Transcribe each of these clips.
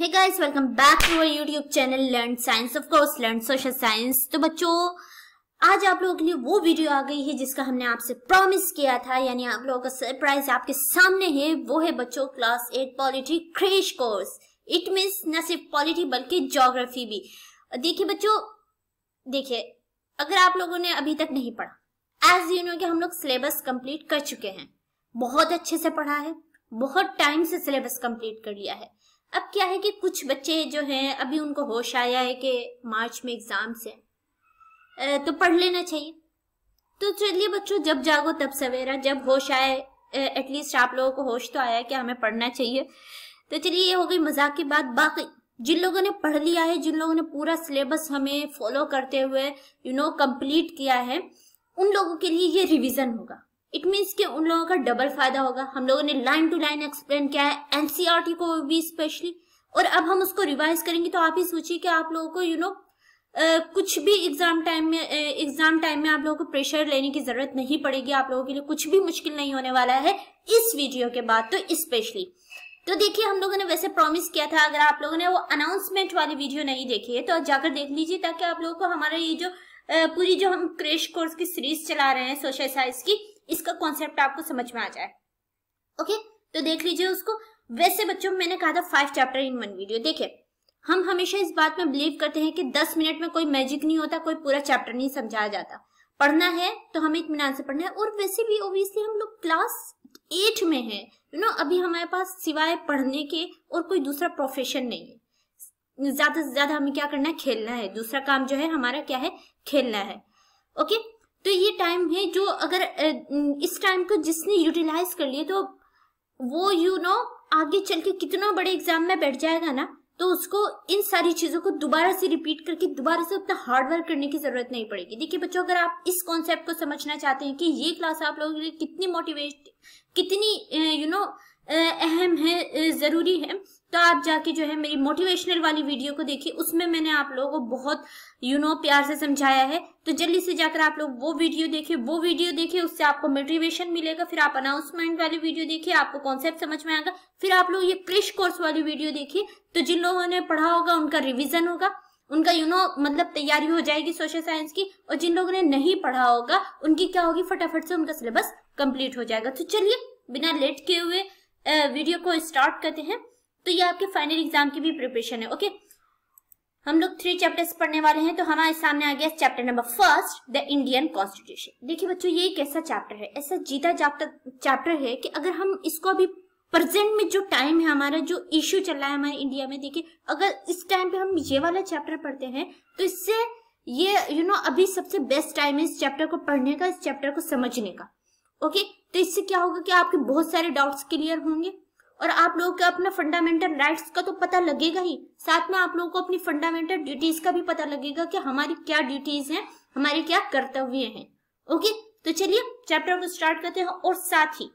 Hey guys welcome back to our YouTube channel learn science of course learn social science तो बच्चों आज आप लोगों के लिए वो वीडियो आ गई है जिसका हमने आपसे प्रॉमिस किया था यानी आप लोगों का सरप्राइज आपके सामने है वो है बच्चों class eight polity crash course it means न सिर्फ पॉलिटी बल्कि जोग्राफी भी देखिए बच्चों देखिए अगर आप लोगों ने अभी तक नहीं पढ़ा एज यू नो कि हम लोग सिलेबस कंप्लीट कर चुके हैं बहुत अच्छे से पढ़ा है बहुत टाइम से सिलेबस कंप्लीट कर लिया है अब क्या है कि कुछ बच्चे जो हैं अभी उनको होश आया है कि मार्च में एग्ज़ाम्स हैं तो पढ़ लेना चाहिए तो चलिए बच्चों जब जागो तब सवेरा जब होश आए एटलीस्ट आप लोगों को होश तो आया कि हमें पढ़ना चाहिए तो चलिए ये हो गई मजाक की बात बाकी जिन लोगों ने पढ़ लिया है जिन लोगों ने पूरा सिलेबस हमें फॉलो करते हुए यू नो कंप्लीट किया है उन लोगों के लिए ये रिवीजन होगा इट मीन्स कि उन लोगों का डबल फायदा होगा हम लोगों ने लाइन टू लाइन एक्सप्लेन किया है एनसीआर e को भी स्पेशली और अब हम उसको रिवाइज करेंगे तो आप ही सोचिए कि आप लोगों को you you know know, Uh, कुछ भी एग्जाम टाइम में एग्जाम टाइम में आप लोगों को प्रेशर लेने की जरूरत नहीं पड़ेगी आप लोगों के लिए कुछ भी मुश्किल नहीं होने वाला है इस वीडियो के बाद तो स्पेशली तो देखिए हम लोगों ने वैसे प्रॉमिस किया था अगर आप लोगों ने वो अनाउंसमेंट वाली वीडियो नहीं देखी है तो जाकर देख लीजिए ताकि आप लोगों को हमारा ये जो पूरी जो हम क्रेश कोर्स की सीरीज चला रहे हैं सोशल साइंस की इसका कॉन्सेप्ट आपको समझ में आ जाए ओके तो देख लीजिए उसको वैसे बच्चों मैंने कहा था five chapter in one video देखिए हम हमेशा इस बात में बिलीव करते हैं कि दस मिनट में कोई मैजिक नहीं होता कोई पूरा चैप्टर नहीं समझाया जाता पढ़ना है तो हमें इतमान से पढ़ना है और वैसे भी ओबियसली हम लोग क्लास एट में है यू नो अभी हमारे पास सिवाय पढ़ने के और कोई दूसरा प्रोफेशन नहीं है ज्यादा से ज्यादा हमें क्या करना है खेलना है दूसरा काम जो है हमारा क्या है खेलना है ओके तो ये टाइम है जो अगर इस टाइम को जिसने यूटिलाइज कर लिया तो वो यू you नो know, आगे चल के कितना बड़े एग्जाम में बैठ जाएगा ना तो उसको इन सारी चीजों को दोबारा से रिपीट करके दोबारा से उतना हार्ड वर्क करने की जरूरत नहीं पड़ेगी देखिए बच्चों अगर आप इस कॉन्सेप्ट को समझना चाहते हैं कि ये क्लास आप लोगों के लिए कितनी मोटिवेट कितनी यू नो अहम है जरूरी है तो आप जाके जो है मेरी मोटिवेशनल वाली वीडियो को देखिए उसमें मैंने आप लोगों को बहुत यू you नो know, प्यार से समझाया है तो जल्दी से जाकर आप लोग वो वीडियो देखे वो वीडियो देखे उससे आपको मोटिवेशन मिलेगा फिर आप अनाउंसमेंट वाली वीडियो देखिए आपको कॉन्सेप्ट समझ में आएगा फिर आप लोग ये क्रिश कोर्स वाली वीडियो देखिए तो जिन लोगों ने पढ़ा होगा उनका रिविजन होगा उनका यू you नो know, मतलब तैयारी हो जाएगी सोशल साइंस की और जिन लोगों ने नहीं पढ़ा होगा उनकी क्या होगी फटाफट से उनका सिलेबस कंप्लीट हो जाएगा तो चलिए बिना लेट किए हुए वीडियो को स्टार्ट करते हैं तो ये आपके फाइनल एग्जाम की भी प्रिपरेशन है ओके okay? हम लोग थ्री चैप्टर्स पढ़ने वाले हैं तो हमारे सामने आ गया chapter number first the Indian constitution देखिए बच्चों ये एक ऐसा चैप्टर है ऐसा जीता चैप्टर चैप्टर है कि अगर हम इसको अभी प्रेजेंट में जो टाइम है हमारा जो इश्यू चल रहा है हमारे इंडिया में देखिए अगर इस टाइम पे हम ये वाला चैप्टर पढ़ते हैं तो इससे ये यू you नो know, अभी सबसे बेस्ट टाइम है इस चैप्टर को पढ़ने का इस चैप्टर को समझने का ओके तो इससे क्या होगा कि आपके बहुत सारे डाउट्स क्लियर होंगे और आप लोगों का अपना फंडामेंटल राइट्स का तो पता लगेगा ही साथ में आप लोगों को अपनी फंडामेंटल ड्यूटीज का भी पता लगेगा कि हमारी क्या ड्यूटीज हैं हमारे क्या कर्तव्य हैं ओके तो चलिए चैप्टर को स्टार्ट करते हैं और साथ ही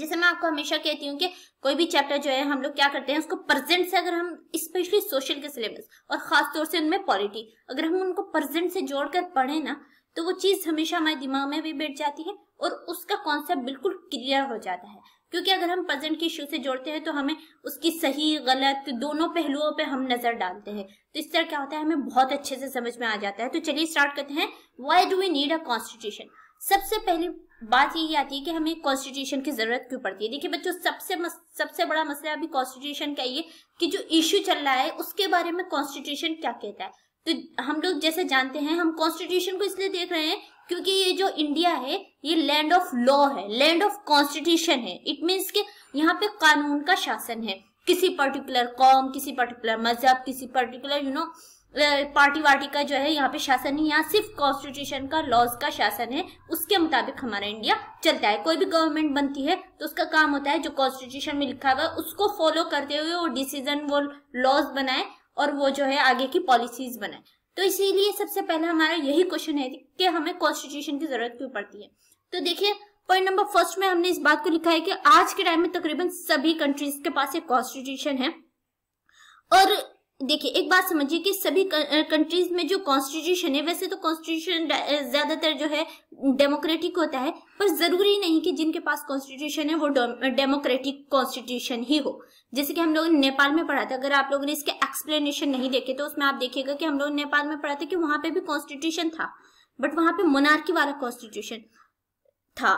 जैसे मैं आपको हमेशा कहती हूँ कि कोई भी चैप्टर जो है हम लोग क्या करते हैं उसको प्रेजेंट से अगर हम स्पेशली सोशल के सिलेबस और खास तौर से उनमें पॉलिटी अगर हम उनको प्रेजेंट से जोड़कर पढ़े ना तो वो चीज़ हमेशा हमारे दिमाग में भी बैठ जाती है और उसका कॉन्सेप्ट बिल्कुल क्लियर हो जाता है क्योंकि अगर हम प्रेजेंट के इशू से जोड़ते हैं तो हमें उसकी सही गलत दोनों पहलुओं पे हम नजर डालते हैं तो इस तरह क्या होता है हमें बहुत अच्छे से समझ में आ जाता है तो चलिए स्टार्ट करते हैं why do we need a constitution सबसे पहली बात यही आती है कि हमें कॉन्स्टिट्यूशन की जरूरत क्यों पड़ती है देखिए बच्चों सबसे मस, सबसे बड़ा मसला अभी कॉन्स्टिट्यूशन का ये कि जो इश्यू चल रहा है उसके बारे में कॉन्स्टिट्यूशन क्या कहता है तो हम लोग जैसे जानते हैं हम कॉन्स्टिट्यूशन को इसलिए देख रहे हैं क्योंकि ये जो इंडिया है ये लैंड ऑफ लॉ है लैंड ऑफ कॉन्स्टिट्यूशन है इट मीन्स के यहाँ पे कानून का शासन है किसी पर्टिकुलर कौम किसी पर्टिकुलर मजहब किसी पर्टिकुलर यू नो पार्टी वार्टी का जो है यहाँ पे शासन नहीं यहाँ सिर्फ कॉन्स्टिट्यूशन का लॉज का शासन है उसके मुताबिक हमारा इंडिया चलता है कोई भी गवर्नमेंट बनती है तो उसका काम होता है जो कॉन्स्टिट्यूशन में लिखा हुआ है उसको फॉलो करते हुए वो डिसीजन वो लॉज बनाए और वो जो है आगे की पॉलिसीज बनाए तो इसीलिए सबसे पहले हमारा यही क्वेश्चन है कि हमें कॉन्स्टिट्यूशन की जरूरत क्यों पड़ती है तो देखिए पॉइंट नंबर फर्स्ट में हमने इस बात को लिखा है कि आज के टाइम में तकरीबन सभी कंट्रीज के पास एक कॉन्स्टिट्यूशन है और देखिए एक बात समझिए कि सभी कंट्रीज में जो कॉन्स्टिट्यूशन है वैसे तो कॉन्स्टिट्यूशन ज्यादातर जो है डेमोक्रेटिक होता है पर जरूरी नहीं कि जिनके पास कॉन्स्टिट्यूशन है वो डेमोक्रेटिक कॉन्स्टिट्यूशन ही हो जैसे कि हम लोग नेपाल में पढ़ा था अगर आप लोगों ने इसके एक्सप्लेनेशन नहीं देखे तो उसमें आप देखिएगा कि हम लोग नेपाल में पढ़ा था कि वहां पे भी कॉन्स्टिट्यूशन था बट वहां पर मोनार्की वाला कॉन्स्टिट्यूशन था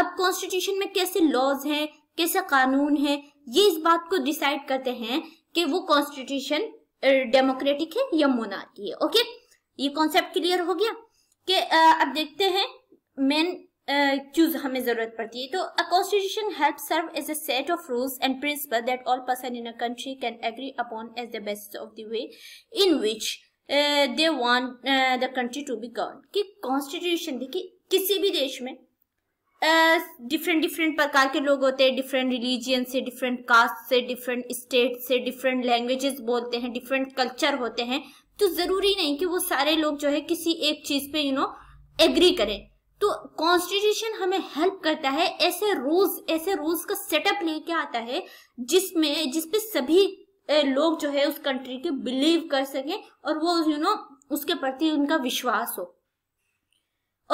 अब कॉन्स्टिट्यूशन में कैसे लॉज है कैसा कानून है ये इस बात को डिसाइड करते हैं कि वो कॉन्स्टिट्यूशन डेमोक्रेटिक है या मोनार्की है ओके ये कॉन्सेप्ट क्लियर हो गया कि अब देखते हैं मेन क्यूज हमें जरूरत पड़ती है तो a constitution help serve as a set of rules and principle that all person in a country can agree upon as the best of the way in which they want the country to be govern कि constitution देखिए किसी भी देश में different different प्रकार के लोग होते हैं डिफरेंट रिलीजियन से डिफरेंट कास्ट से डिफरेंट स्टेट से डिफरेंट लैंग्वेजेस बोलते हैं डिफरेंट कल्चर होते हैं तो जरूरी नहीं कि वो सारे लोग जो है किसी एक चीज पे यू नो एग्री करें तो कॉन्स्टिट्यूशन हमें हेल्प करता है ऐसे रूल्स ऐसे रूल्स का सेटअप लेके आता है जिसमें जिसपे सभी लोग जो है उस कंट्री के बिलीव कर सकें और वो यू you नो know, उसके प्रति उनका विश्वास हो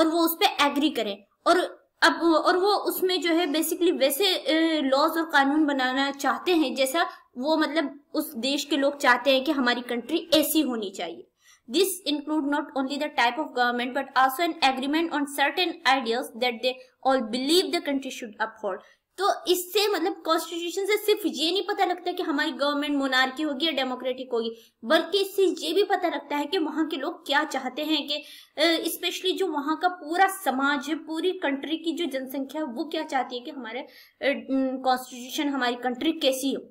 और वो उस पर एग्री करें और अब और वो उसमें जो है बेसिकली वैसे लॉज और कानून बनाना चाहते हैं जैसा वो मतलब उस देश के लोग चाहते हैं कि हमारी कंट्री ऐसी होनी चाहिए this include not only the type of government but also an agreement on certain ideas that they all believe the country should uphold तो इससे मतलब कॉन्स्टिट्यूशन से सिर्फ ये नहीं पता लगता कि हमारी गवर्नमेंट मोनार्की होगी या डेमोक्रेटिक होगी बल्कि इससे ये भी पता लगता है कि वहाँ के लोग क्या चाहते हैं कि स्पेशली जो वहाँ का पूरा समाज है पूरी कंट्री की जो जनसंख्या है वो क्या चाहती है कि हमारे कॉन्स्टिट्यूशन हमारी कंट्री कैसी हो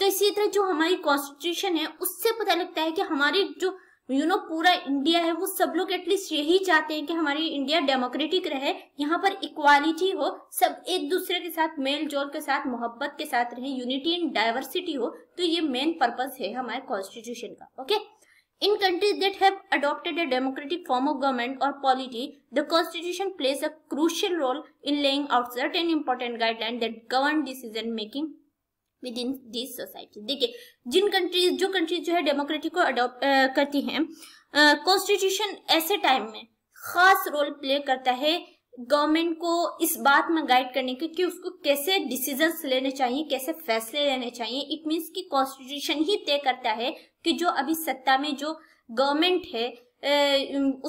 तो इसी तरह जो हमारी कॉन्स्टिट्यूशन है उससे पता लगता है कि हमारी जो यू नो पूरा इंडिया है वो सब लोग एटलीस्ट यही चाहते हैं कि हमारी इंडिया डेमोक्रेटिक रहे यहाँ पर इक्वालिटी हो सब एक दूसरे के साथ मेल जोल के साथ मोहब्बत के साथ रहे यूनिटी एंड डायवर्सिटी हो तो ये मेन पर्पज है हमारे कॉन्स्टिट्यूशन का okay in countries that have adopted a democratic form of government और polity the constitution plays a crucial role in laying out certain important guideline that govern decision making within this society देखिए जिन countries जो countries जो है डेमोक्रेटी को adopt करती हैं constitution ऐसे टाइम में खास रोल प्ले करता है गवर्नमेंट को इस बात में गाइड करने के कि उसको कैसे डिसीजन लेने चाहिए कैसे फैसले लेने चाहिए इट मीन्स कि कॉन्स्टिट्यूशन ही तय करता है कि जो अभी सत्ता में जो गवर्नमेंट है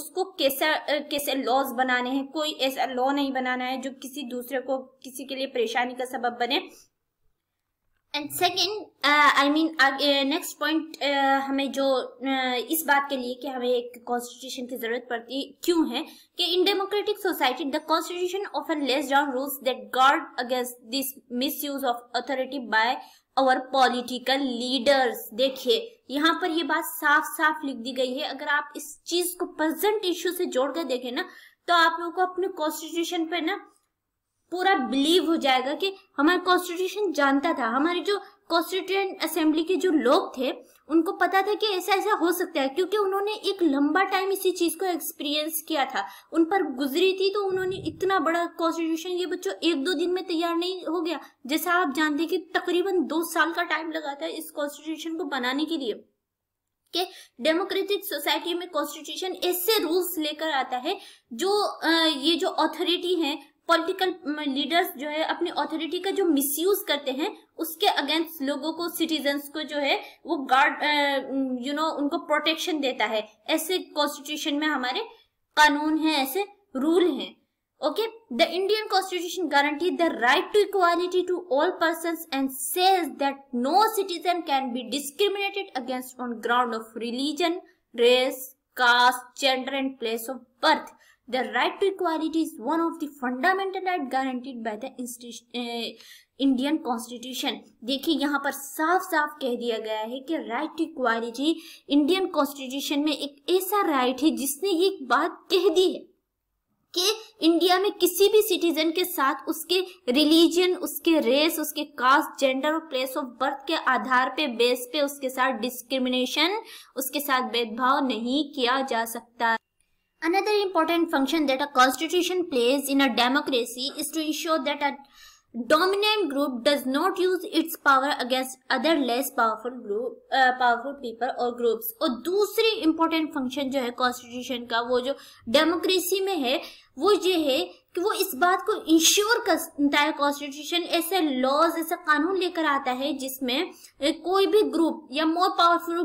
उसको कैसा कैसे लॉज बनाने हैं कोई ऐसा लॉ नहीं बनाना है जो किसी दूसरे को किसी के लिए परेशानी का सबब बने and second I mean next point हमें जो uh, इस बात के लिए कि हमें एक कॉन्स्टिट्यूशन की जरूरत पड़ती क्यों है कि in democratic society the constitution often lays down rules that guard against this misuse of authority by our political leaders देखिए यहाँ पर ये बात साफ साफ लिख दी गई है अगर आप इस चीज को प्रेजेंट इश्यू से जोड़कर देखें ना तो आप लोगों को अपने कॉन्स्टिट्यूशन पे ना पूरा बिलीव हो जाएगा कि हमारा कॉन्स्टिट्यूशन जानता था हमारे जो कॉन्स्टिट्यूंट असेंबली के जो लोग थे उनको पता था कि ऐसा ऐसा हो सकता है क्योंकि उन्होंने एक लंबा टाइम इसी चीज को एक्सपीरियंस किया था उन पर गुजरी थी तो उन्होंने इतना बड़ा कॉन्स्टिट्यूशन ये बच्चों एक दो दिन में तैयार नहीं हो गया जैसा आप जानते हैं कि तकरीबन दो साल का टाइम लगा था इस कॉन्स्टिट्यूशन को बनाने के लिए के डेमोक्रेटिक सोसाइटी में कॉन्स्टिट्यूशन ऐसे रूल्स लेकर आता है जो ये जो अथॉरिटी है पॉलिटिकल लीडर्स mm, जो है अपनी अथॉरिटी का जो मिसयूज करते हैं उसके अगेंस्ट लोगों को सिटीजन को जो है वो गार्ड यू नो उनको प्रोटेक्शन देता है ऐसे कॉन्स्टिट्यूशन में हमारे कानून है ऐसे रूल है okay the Indian constitution guarantee the right to equality to all person and says that no citizen can be discriminated against on ground of religion race caste gender and place of birth The right to equality is one of the fundamental right guaranteed by the Indian constitution eh, देखिए यहाँ पर साफ साफ कह दिया गया है कि right to equality Indian constitution में एक ऐसा राइट है जिसने ये बात कह दी है कि इंडिया में किसी भी सिटीजन के साथ उसके रिलीजन उसके रेस उसके कास्ट जेंडर और प्लेस ऑफ बर्थ के आधार पे बेस पे उसके साथ डिस्क्रिमिनेशन उसके साथ भेदभाव नहीं किया जा सकता Another important function that a constitution plays in a democracy is to ensure that a dominant group does not use its power against other less powerful group uh, powerful people or groups और दूसरी important function जो है constitution का वो जो democracy में है वो ये है कि वो इस बात को इंश्योर करता है कॉन्स्टिट्यूशन ऐसे लॉज ऐसे कानून लेकर आता है जिसमें कोई भी ग्रुप या मोर पावरफुल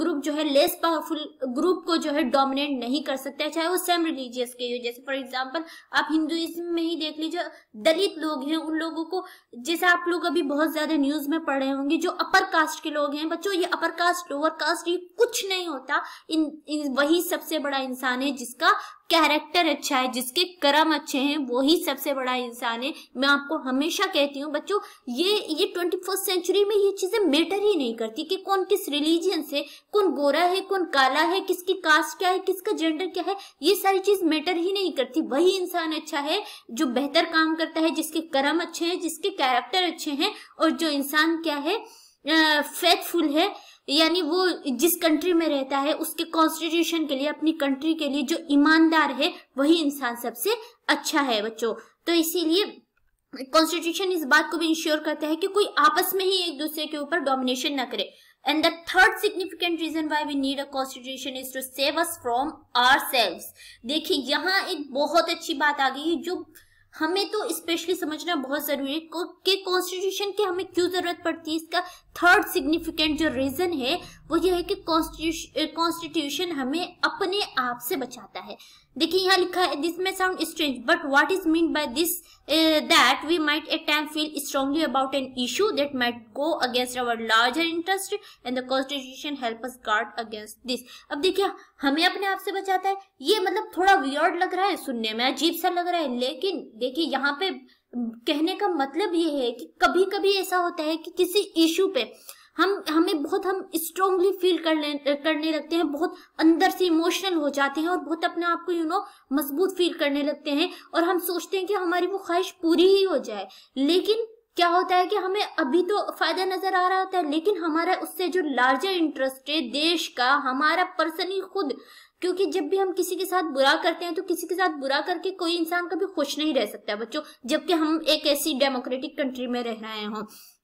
ग्रुप जो है लेस पावरफुल ग्रुप को जो है डोमिनेट नहीं कर सकता है चाहे वो सेम रिलीजियस के हो जैसे फॉर एग्जाम्पल आप हिंदुइज्म में ही देख लीजिए दलित लोग हैं उन लोगों को जैसे आप लोग अभी बहुत ज्यादा न्यूज में पढ़ रहे होंगे जो अपर कास्ट के लोग हैं बच्चों ये अपर कास्ट लोअर कास्ट ये कुछ नहीं होता इन, इन वही सबसे बड़ा इंसान है जिसका कैरेक्टर अच्छा है जिसके कर्म अच्छे हैं वो ही सबसे बड़ा इंसान है मैं आपको हमेशा कहती हूँ बच्चों ये ये ट्वेंटी फर्स्ट सेंचुरी में ये चीजें मैटर ही नहीं करती कि कौन किस रिलीजियन से कौन गोरा है कौन काला है किसकी कास्ट क्या है किसका जेंडर क्या है ये सारी चीज मैटर ही नहीं करती वही इंसान अच्छा है जो बेहतर काम करता है जिसके कर्म अच्छे हैं जिसके कैरेक्टर अच्छे हैं और जो इंसान क्या है फेथफुल है यानी वो जिस कंट्री में रहता है उसके कॉन्स्टिट्यूशन के लिए अपनी कंट्री के लिए जो ईमानदार है वही इंसान सबसे अच्छा है बच्चों तो इसीलिए कॉन्स्टिट्यूशन इस बात को भी इंश्योर करता है कि कोई आपस में ही एक दूसरे के ऊपर डोमिनेशन न करे the third significant reason why we need a constitution is to save us from ourselves देखिए यहाँ एक बहुत अच्छी बात आ गई है जो हमें तो स्पेशली समझना बहुत जरूरी है कि कॉन्स्टिट्यूशन की हमें क्यों जरूरत पड़ती है इसका थर्ड सिग्निफिकेंट जो रीजन है वो ये है कि कॉन्स्टिट्यूशन हमें अपने आप से बचाता है देखिए यहाँ लिखा है this may sound strange but what is mean by this that we might at time feel strongly about an issue that might go against our larger interest and the constitution help us guard against this अब देखिए हमें अपने आप से बचाता है ये मतलब थोड़ा वियर्ड लग रहा है सुनने में अजीब सा लग रहा है लेकिन देखिए यहाँ पे कहने का मतलब ये है कि कभी कभी ऐसा होता है कि किसी इशू पे हम हमें बहुत हम स्ट्रोंगली फील करने करने लगते हैं बहुत अंदर से इमोशनल हो जाते हैं और बहुत अपने आप को यू नो मजबूत फील करने लगते हैं और हम सोचते हैं कि हमारी वो ख्वाहिश पूरी ही हो जाए लेकिन क्या होता है कि हमें अभी तो फायदा नजर आ रहा होता है लेकिन हमारा उससे जो लार्जर इंटरेस्ट है देश का हमारा पर्सनली खुद क्योंकि जब भी हम किसी के साथ बुरा करते हैं तो किसी के साथ बुरा करके कोई इंसान कभी खुश नहीं रह सकता बच्चों जबकि हम एक ऐसी डेमोक्रेटिक कंट्री में रह रहे हों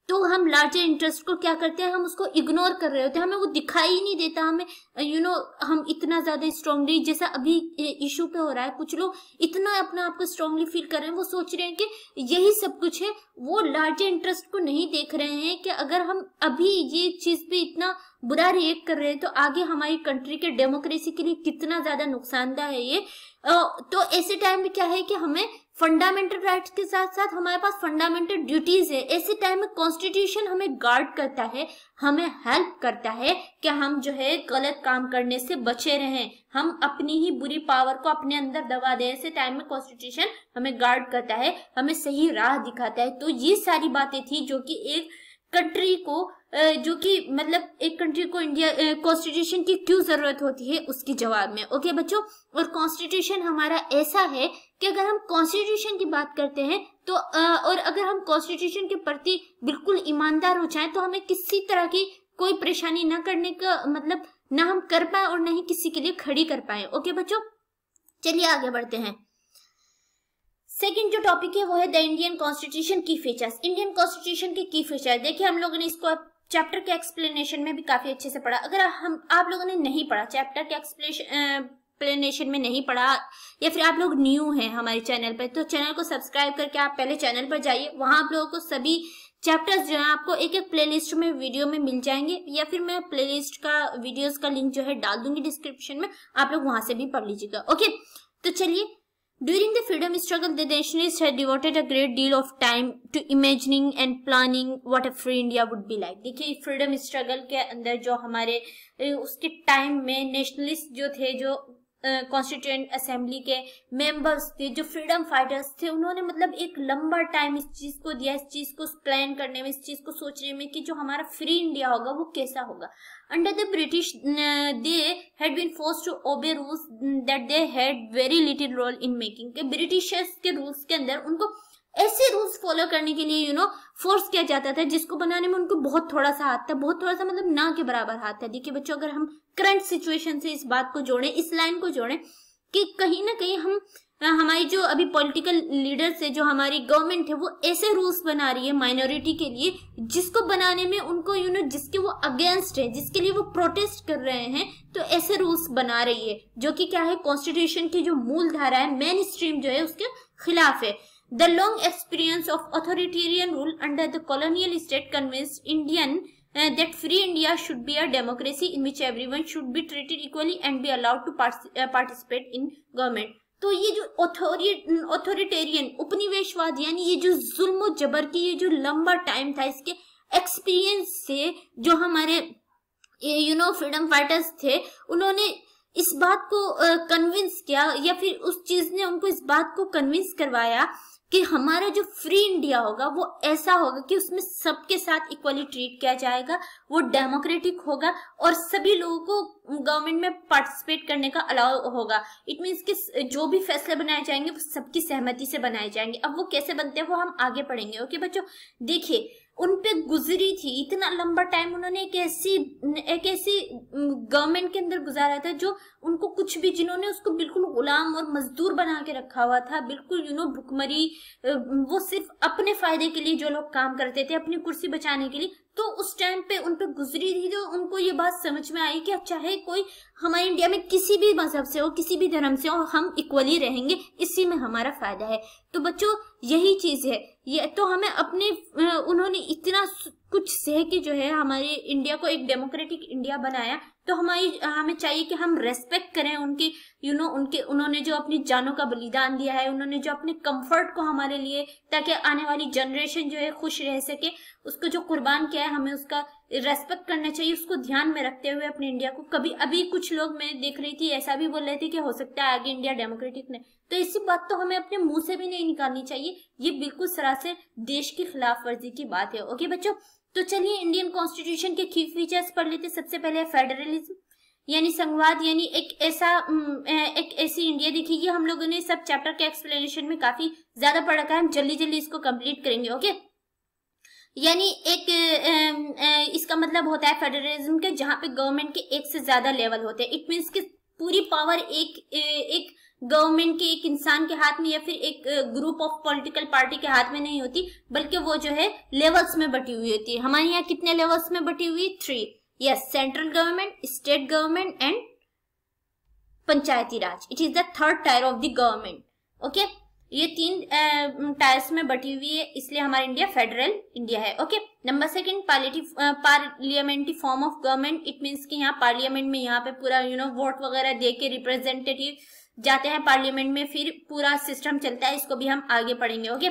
तो हम लार्जर इंटरेस्ट को क्या करते हैं हम उसको इग्नोर कर रहे होते हैं हमें वो दिखाई नहीं देता हमें यू नो हम इतना ज्यादा स्ट्रांगली जैसा अभी इशू पे हो रहा है कुछ लोग इतना अपना आपको स्ट्रांगली फील कर रहे हैं वो सोच रहे हैं कि यही सब कुछ है वो लार्जर इंटरेस्ट को नहीं देख रहे हैं कि अगर हम अभी ये चीज पे इतना बुरा रिएक्ट कर रहे हैं तो आगे हमारी कंट्री के डेमोक्रेसी के लिए कितना ज्यादा नुकसानदा है ये तो ऐसे टाइम में क्या है कि हमें फंडामेंटल राइट्स के साथ साथ हमारे पास फंडामेंटल ड्यूटीज है ऐसे टाइम में कॉन्स्टिट्यूशन हमें गार्ड करता है हमें हेल्प करता है कि हम जो है गलत काम करने से बचे रहें हम अपनी ही बुरी पावर को अपने अंदर दबा दें ऐसे टाइम में कॉन्स्टिट्यूशन हमें गार्ड करता है हमें सही राह दिखाता है तो ये सारी बातें थी जो कि एक कंट्री को जो कि मतलब एक कंट्री को इंडिया कॉन्स्टिट्यूशन की क्यों जरूरत होती है उसके जवाब में ओके बच्चों और कॉन्स्टिट्यूशन हमारा ऐसा है कि अगर हम कॉन्स्टिट्यूशन की बात करते हैं तो और अगर हम कॉन्स्टिट्यूशन के प्रति बिल्कुल ईमानदार हो जाए तो हमें किसी तरह की कोई परेशानी ना करने का मतलब ना हम कर पाए और ना ही किसी के लिए खड़ी कर पाए ओके बच्चों चलिए आगे बढ़ते हैं सेकंड जो टॉपिक है वो है द इंडियन कॉन्स्टिट्यूशन की फीचर्स इंडियन कॉन्स्टिट्यूशन के की फीचर देखिए हम लोगों ने इसको चैप्टर के एक्सप्लेनेशन में भी काफी अच्छे से पढ़ा अगर हम आप लोगों ने नहीं पढ़ा चैप्टर के एक्सप्लेन एक्सप्लेनेशन में नहीं पढ़ा या फिर आप लोग न्यू हैं हमारे चैनल पर तो चैनल को सब्सक्राइब करके आप पहले चैनल पर जाइए वहाँ आप लोगों को सभी चैप्टर्स जो है आपको एक एक प्लेलिस्ट में वीडियो में मिल जाएंगे या फिर मैं प्लेलिस्ट का वीडियोस का लिंक जो है डाल दूंगी डिस्क्रिप्शन में आप लोग वहां से भी पढ़ लीजिएगा ओके तो चलिए during the freedom struggle the nationalists had devoted a great deal of time to imagining and planning what a free India would be like. देखिए फ्रीडम स्ट्रगल के अंदर जो हमारे उसके टाइम में नेशनलिस्ट जो थे जो कॉन्स्टिट्यूंट असेंबली के मेंबर्स थे जो फ्रीडम फाइटर्स थे उन्होंने मतलब एक लंबा टाइम इस चीज़ को दिया इस चीज़ को प्लान करने में इस चीज़ को सोचने में कि जो हमारा फ्री इंडिया होगा वो कैसा होगा under the British they had been force to obey rules that they had very little role in making के ब्रिटिशर्स के रूल्स के अंदर उनको ऐसे रूल्स फॉलो करने के लिए यू नो फोर्स किया जाता था जिसको बनाने में उनको बहुत थोड़ा सा हाथ था बहुत थोड़ा सा मतलब ना के बराबर हाथ था देखिए बच्चों अगर हम करंट सिचुएशन से इस बात को जोड़ें इस लाइन को जोड़ें कि कहीं ना कहीं हम हमारी जो अभी पॉलिटिकल लीडर्स है जो हमारी गवर्नमेंट है वो ऐसे रूल्स बना रही है माइनॉरिटी के लिए जिसको बनाने में उनको यू you नो know, जिसके वो अगेंस्ट है जिसके लिए वो प्रोटेस्ट कर रहे हैं तो ऐसे रूल्स बना रही है जो कि क्या है कॉन्स्टिट्यूशन की जो मूल धारा है मेन स्ट्रीम जो है उसके खिलाफ है The long experience of authoritarian rule under the colonial state convinced Indian uh, that free India should be a democracy in which everyone should be treated equally and be allowed to part uh, participate in government. तो ये जो authoritarian उपनिवेशवाद यानी ये जो जुल्म जबर की ये जो लंबा टाइम था इसके एक्सपीरियंस से जो हमारे यू नो फ्रीडम फाइटर्स थे उन्होंने इस बात को कन्विंस uh, किया या फिर उस चीज ने उनको इस बात को कन्विंस करवाया कि हमारा जो फ्री इंडिया होगा वो ऐसा होगा कि उसमें सबके साथ इक्वली ट्रीट किया जाएगा वो डेमोक्रेटिक होगा और सभी लोगों को गवर्नमेंट में पार्टिसिपेट करने का अलाउ होगा इट मीन्स कि जो भी फैसले बनाए जाएंगे वो सबकी सहमति से बनाए जाएंगे अब वो कैसे बनते हैं वो हम आगे पढ़ेंगे ओके बच्चों देखिए उन पे गुजरी थी इतना लंबा टाइम उन्होंने एक ऐसी एक ऐसी गवर्नमेंट के अंदर गुजारा था जो उनको कुछ भी जिन्होंने उसको बिल्कुल गुलाम और मजदूर बना के रखा हुआ था बिल्कुल यू नो भुखमरी वो सिर्फ अपने फायदे के लिए जो लोग काम करते थे अपनी कुर्सी बचाने के लिए तो उस टाइम पे उन पे गुजरी थी तो उनको ये बात समझ में आई कि चाहे कोई हमारे इंडिया में किसी भी मजहब से हो किसी भी धर्म से हो हम इक्वली रहेंगे इसी में हमारा फायदा है तो बच्चों यही चीज है ये तो हमें अपने उन्होंने इतना कुछ सह के जो है हमारे इंडिया को एक डेमोक्रेटिक इंडिया बनाया तो हमारी हमें चाहिए कि हम रेस्पेक्ट करें उनके यू you नो know, उनके उन्होंने जो अपनी जानों का बलिदान दिया है उन्होंने जो अपने कंफर्ट को हमारे लिए ताकि आने वाली जनरेशन जो है खुश रह सके उसको जो कुर्बान किया है हमें उसका रेस्पेक्ट करना चाहिए उसको ध्यान में रखते हुए अपने इंडिया को कभी अभी कुछ लोग मैं देख रही थी ऐसा भी बोल रहे थे कि हो सकता है आगे इंडिया डेमोक्रेटिक नहीं तो ऐसी बात तो हमें अपने मुंह से भी नहीं निकालनी चाहिए ये बिल्कुल सरासर देश की खिलाफ वर्जी की बात है ओके बच्चों तो चलिए इंडियन कॉन्स्टिट्यूशन के की फीचर्स पढ़ लेते सबसे पहले फेडरलिज्म यानी संवाद यानी एक ऐसा एक ऐसी इंडिया देखिए हम लोगों ने सब चैप्टर के एक्सप्लेनेशन में काफी ज्यादा पढ़ रखा है हम जल्दी जल्दी इसको कंप्लीट करेंगे ओके यानी एक इसका मतलब होता है फेडरलिज्म के जहाँ पे गवर्नमेंट के एक से ज्यादा लेवल होते हैं इट मीन्स कि पूरी पावर एक एक गवर्नमेंट के एक इंसान के हाथ में या फिर एक ग्रुप ऑफ पॉलिटिकल पार्टी के हाथ में नहीं होती बल्कि वो जो है लेवल्स में बटी हुई होती है हमारे यहाँ कितने लेवल्स में बटी हुई three yes central government state government and panchayati raj it is the third tier of the government okay ये तीन टाइप्स में बटी हुई है इसलिए हमारा इंडिया फेडरल इंडिया है okay number second parliamentary form of government it means कि यहाँ पार्लियामेंट में यहाँ पे पूरा यू नो वोट वगैरह दे के रिप्रेजेंटेटिव जाते हैं पार्लियामेंट में फिर पूरा सिस्टम चलता है इसको भी हम आगे पढ़ेंगे okay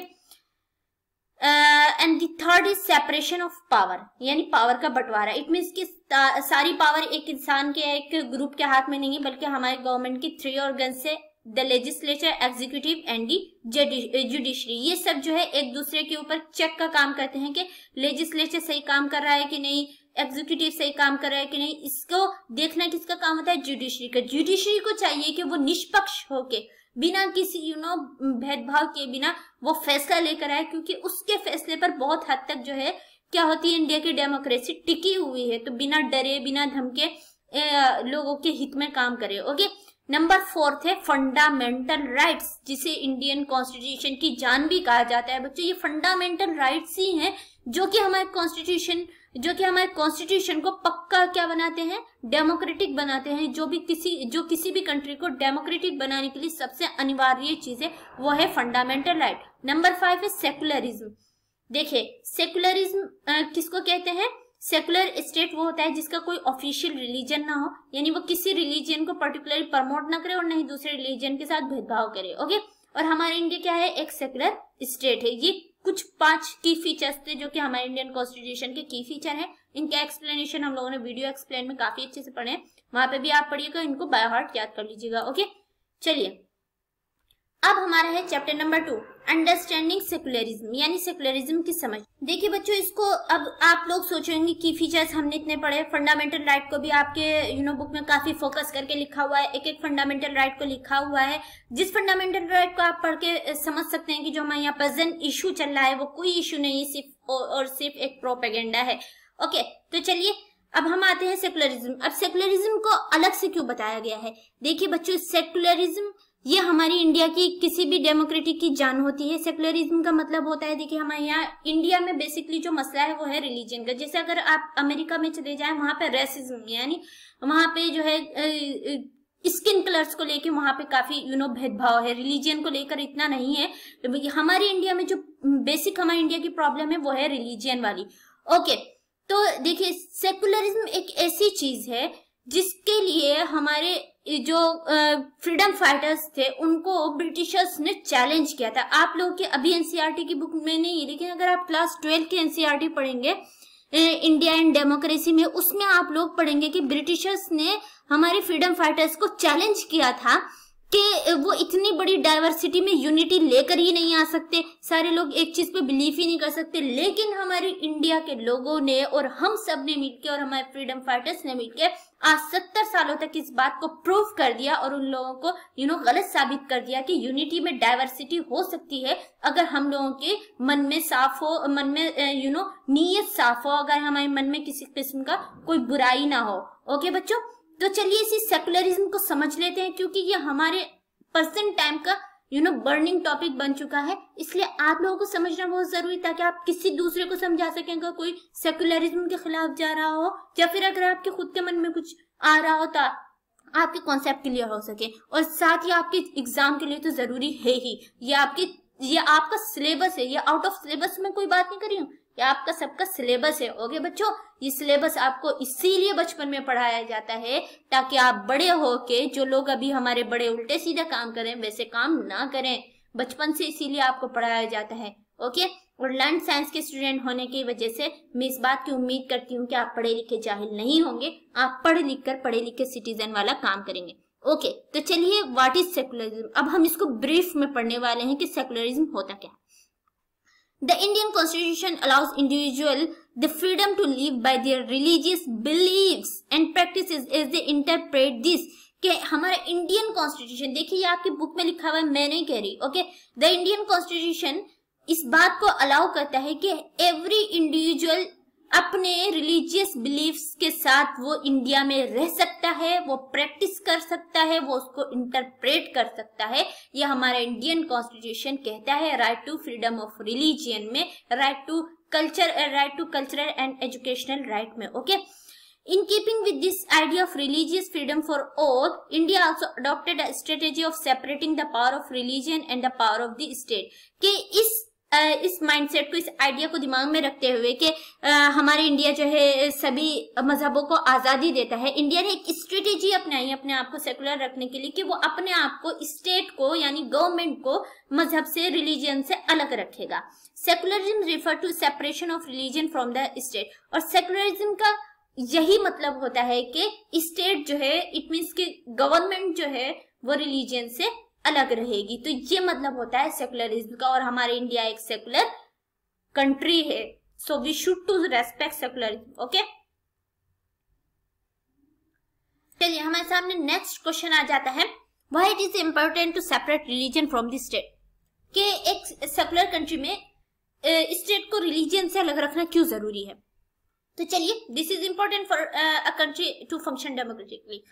and third is separation of power यानी पावर का बंटवारा इट मीन्स की सारी पावर एक इंसान के एक ग्रुप के हाथ में नहीं है बल्कि हमारे गवर्नमेंट की थ्री ऑर्गन से the legislature executive and the judiciary ये सब जो है एक दूसरे के ऊपर चेक का काम करते हैं कि लेजिस्लेचर सही काम कर रहा है कि नहीं एग्जीक्यूटिव सही काम कर रहा है कि नहीं इसको देखना किसका काम होता है जुडिशरी का जुडिशरी को चाहिए कि वो निष्पक्ष होके बिना किसी यू you नो know, भेदभाव के बिना वो फैसला लेकर आए क्योंकि उसके फैसले पर बहुत हद तक जो है क्या होती है इंडिया की डेमोक्रेसी टिकी हुई है तो बिना डरे बिना धमके लोगों के हित में काम करे ओके नंबर फोर्थ है फंडामेंटल राइट्स जिसे इंडियन कॉन्स्टिट्यूशन की जान भी कहा जाता है बच्चों ये फंडामेंटल राइट्स ही हैं जो कि हमारे कॉन्स्टिट्यूशन जो कि हमारे कॉन्स्टिट्यूशन को पक्का क्या बनाते हैं डेमोक्रेटिक बनाते हैं जो भी किसी जो किसी भी कंट्री को डेमोक्रेटिक बनाने के लिए सबसे अनिवार्य चीज है वो है फंडामेंटल राइट नंबर फाइव है सेकुलरिज्म देखिये सेकुलरिज्म किसको कहते हैं सेकुलर स्टेट वो होता है जिसका कोई ऑफिशियल रिलीजन ना हो यानी वो किसी रिलीजन को पर्टिकुलरली प्रमोट ना करे और ना ही दूसरे रिलीजन के साथ भेदभाव करे ओके और हमारे इंडिया क्या है एक सेकुलर स्टेट है ये कुछ पांच की फीचर्स थे जो कि हमारे इंडियन कॉन्स्टिट्यूशन के की फीचर हैं इनका एक्सप्लेनेशन हम लोगों ने वीडियो एक्सप्लेन में काफी अच्छे से पढ़े हैं वहां पे भी आप पढ़िएगा इनको बाय हार्ट याद कर लीजिएगा ओके चलिए अब हमारा है chapter number two understanding secularism यानी सेकुलरिज्म की समझ देखिए बच्चों इसको अब आप लोग सोचेंगे की फीचर्स हमने इतने पढ़े फंडामेंटल राइट को भी आपके यू नो बुक में काफी फोकस करके लिखा हुआ है एक एक फंडामेंटल राइट को लिखा हुआ है जिस फंडामेंटल राइट को आप पढ़ के समझ सकते हैं कि जो हमारे यहाँ प्रेजेंट इशू चल रहा है वो कोई इशू नहीं सिर्फ और सिर्फ एक प्रोपेगेंडा है ओके तो चलिए अब हम आते हैं सेकुलरिज्म अब सेकुलरिज्म को अलग से क्यों बताया गया है देखिए बच्चों सेकुलरिज्म ये हमारी इंडिया की किसी भी डेमोक्रेटिक की जान होती है सेकुलरिज्म का मतलब होता है देखिए हमारे यहाँ इंडिया में बेसिकली जो मसला है वो है रिलीजन का जैसे अगर आप अमेरिका में चले जाए वहां पर रेसिज्म यानी वहां पे जो है स्किन कलर्स को लेके वहां पे काफी यू नो भेदभाव है रिलीजन को लेकर इतना नहीं है हमारे इंडिया में जो बेसिक हमारे इंडिया की प्रॉब्लम है वो है रिलीजन वाली ओके okay, तो देखिए सेकुलरिज्म एक ऐसी चीज है जिसके लिए हमारे जो फ्रीडम फाइटर्स थे उनको ब्रिटिशर्स ने चैलेंज किया था आप लोग के अभी एनसीईआरटी e की बुक में नहीं लेकिन अगर आप क्लास ट्वेल्व की एनसीईआरटी e पढ़ेंगे इंडिया एंड डेमोक्रेसी में उसमें आप लोग पढ़ेंगे कि ब्रिटिशर्स ने हमारे फ्रीडम फाइटर्स को चैलेंज किया था कि वो इतनी बड़ी डाइवर्सिटी में यूनिटी लेकर ही नहीं आ सकते सारे लोग एक चीज पे बिलीव ही नहीं कर सकते लेकिन हमारे इंडिया के लोगों ने और हम सब ने मिलकर और हमारे फ्रीडम फाइटर्स ने मिलकर आज सत्तर सालों तक इस बात को प्रूव कर दिया और उन लोगों को यू नो गलत साबित कर दिया कि यूनिटी में डाइवर्सिटी हो सकती है अगर हम लोगों के मन में साफ हो मन में यू नो नीयत साफ हो अगर हमारे मन में किसी किस्म का कोई बुराई ना हो ओके बच्चों तो चलिए इसी सेकुलरिज्म को समझ लेते हैं क्योंकि ये हमारे पर्सन टाइम का यू नो बर्निंग टॉपिक बन चुका है इसलिए आप लोगों को समझना बहुत जरूरी ताकि आप किसी दूसरे को समझा सकें अगर कोई सेकुलरिज्म के खिलाफ जा रहा हो या फिर अगर आपके खुद के मन में कुछ आ रहा हो तो आपके कॉन्सेप्ट क्लियर हो सके और साथ ही आपके एग्जाम के लिए तो जरूरी है ही ये आपके ये आपका सिलेबस है ये आउट ऑफ सिलेबस में कोई बात नहीं कर रही हूँ ये आपका सबका सिलेबस है ओके बच्चों ये सिलेबस आपको इसीलिए बचपन में पढ़ाया जाता है ताकि आप बड़े हो के जो लोग अभी हमारे बड़े उल्टे सीधा काम करें वैसे काम ना करें बचपन से इसीलिए आपको पढ़ाया जाता है ओके और लर्न साइंस के स्टूडेंट होने की वजह से मैं इस बात की उम्मीद करती हूँ कि आप पढ़े लिखे जाहिल नहीं होंगे आप पढ़ लिख कर पढ़े लिखे सिटीजन वाला काम करेंगे ओके तो चलिए व्हाट इज सेकुलरिज्म अब हम इसको ब्रीफ में पढ़ने वाले हैं कि सेकुलरिज्म होता क्या है The Indian constitution allows individual the freedom to live by their religious beliefs and practices as they interpret this कि हमारा इंडियन कॉन्स्टिट्यूशन देखिए ये आपकी बुक में लिखा हुआ है मैं नहीं कह रही ओके द इंडियन कॉन्स्टिट्यूशन इस बात को अलाउ करता है कि एवरी इंडिविजुअल अपने रिलीजियस बिलीफ्स के साथ वो इंडिया में रह सकता है वो प्रैक्टिस कर सकता है वो उसको इंटरप्रेट कर सकता है ये हमारा इंडियन कॉन्स्टिट्यूशन कहता है right to freedom of religion में right to culture right to cultural and educational right में okay in keeping with this idea of religious freedom for all India also adopted strategy of separating the power of religion and the power of the state के इस इस mindset को इस idea को दिमाग में रखते हुए कि हमारे इंडिया जो है सभी मजहबों को आज़ादी देता है इंडिया ने एक स्ट्रेटेजी अपनाई अपने आप को सेकुलर रखने के लिए कि वो अपने आप को स्टेट को यानी गवर्नमेंट को मजहब से रिलीजन से अलग रखेगा secularism refer to separation of religion from the state और सेकुलरिज्म का यही मतलब होता है कि स्टेट जो है इट मीन्स कि गवर्नमेंट जो है वो रिलीजन से अलग रहेगी तो ये मतलब होता है सेकुलरिज्म का और हमारे इंडिया एक सेकुलर कंट्री है so we should to respect secularism okay चलिए हमारे सामने नेक्स्ट क्वेश्चन आ जाता है why it is important to separate religion from the state के एक सेकुलर कंट्री में स्टेट को रिलीजन से अलग रखना क्यों जरूरी है तो चलिए this is important for a country to function democratically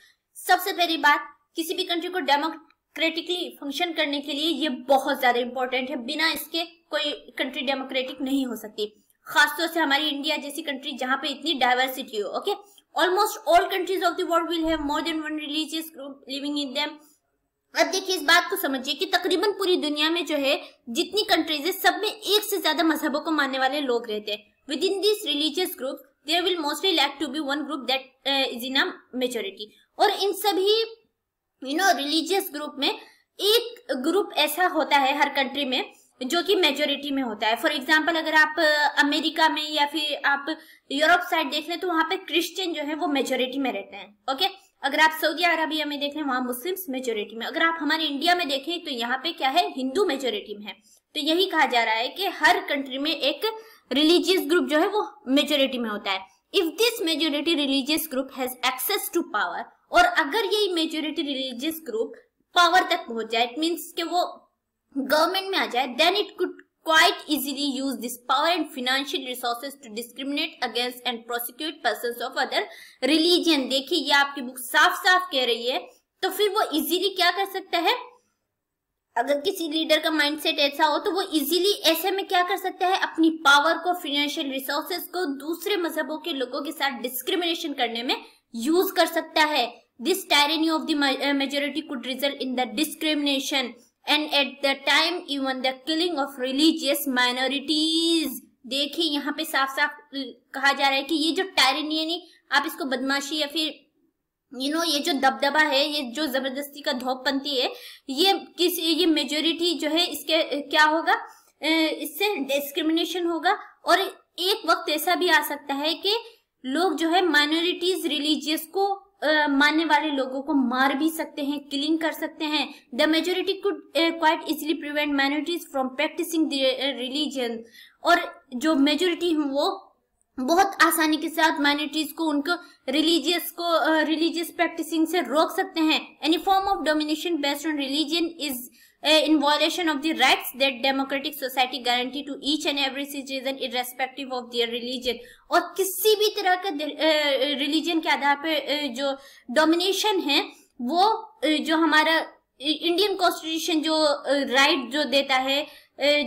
सबसे पहली बात किसी भी कंट्री को डेमोक्रेट क्रिटिकली फंक्शन करने के लिए ये बहुत ज्यादा इंपॉर्टेंट है बिना इसके कोई कंट्री डेमोक्रेटिक नहीं हो सकती खासतौर से हमारी इंडिया जैसी कंट्री जहाँ पे इतनी डाइवर्सिटी हो okay almost all countries of world will have more than one religious group living in them अब देखिए इस बात को समझिए कि तकरीबन पूरी दुनिया में जो है जितनी कंट्रीज है सब में एक से ज्यादा मजहबों को मानने वाले लोग रहते हैं within this religious group there will mostly like to be one group that is in a majority और इन सभी यू नो रिलीजियस ग्रुप में एक ग्रुप ऐसा होता है हर कंट्री में जो कि मेजोरिटी में होता है फॉर एग्जाम्पल अगर आप अमेरिका में या फिर आप यूरोप साइड देख लें तो वहाँ पे क्रिश्चियन जो है वो मेजोरिटी में रहते हैं ओके अगर आप सऊदी अरबिया में देखें वहां मुस्लिम्स मेजोरिटी में अगर आप हमारे इंडिया में देखें तो यहाँ पे क्या है हिंदू मेजोरिटी में है तो यही कहा जा रहा है कि हर कंट्री में एक रिलीजियस ग्रुप जो है वो मेजोरिटी में होता है if this majority religious group has access to power और अगर ये मेजोरिटी रिलीजियस ग्रुप पावर तक पहुंच जाए इट मीन के वो गवर्नमेंट में आ जाए then it could quite easily use this power and financial resources to discriminate against and prosecute person of other religion देखिए ये आपकी बुक साफ साफ कह रही है तो फिर वो इजीली क्या कर सकता है अगर किसी लीडर का माइंडसेट ऐसा हो तो वो इजीली ऐसे में क्या कर सकता है अपनी पावर को फिनेंशियल रिसोर्सेज को दूसरे मजहबों के लोगों के साथ डिस्क्रिमिनेशन करने में यूज कर सकता है This tyranny of the uh, majority could result in the discrimination and at the time even the killing of religious minorities. देखिए यहाँ पे साफ साफ कहा जा रहा है कि ये जो टायरनी है नहीं आप इसको बदमाशी या फिर यू नो ये जो दबदबा है ये जो जबरदस्ती का धोपपंथी है ये किस ये मेजोरिटी जो है इसके क्या होगा इससे डिस्क्रिमिनेशन होगा और एक वक्त ऐसा भी आ सकता है कि लोग जो है माइनॉरिटीज रिलीजियस को मानने वाले लोगों को मार भी सकते हैं किलिंग कर सकते हैं the majority could quite easily prevent minorities from practicing religion और जो मेजोरिटी हूँ वो बहुत आसानी के साथ माइनोरिटीज को उनको रिलीजियस को रिलीजियस uh, प्रैक्टिसिंग से रोक सकते हैं any form of domination based on religion is in violation of the rights that democratic society guarantee to each and every citizen irrespective of their religion और किसी भी तरह का रिलीजन के आधार पर जो डोमिनेशन है वो जो हमारा इंडियन कॉन्स्टिट्यूशन जो राइट जो देता है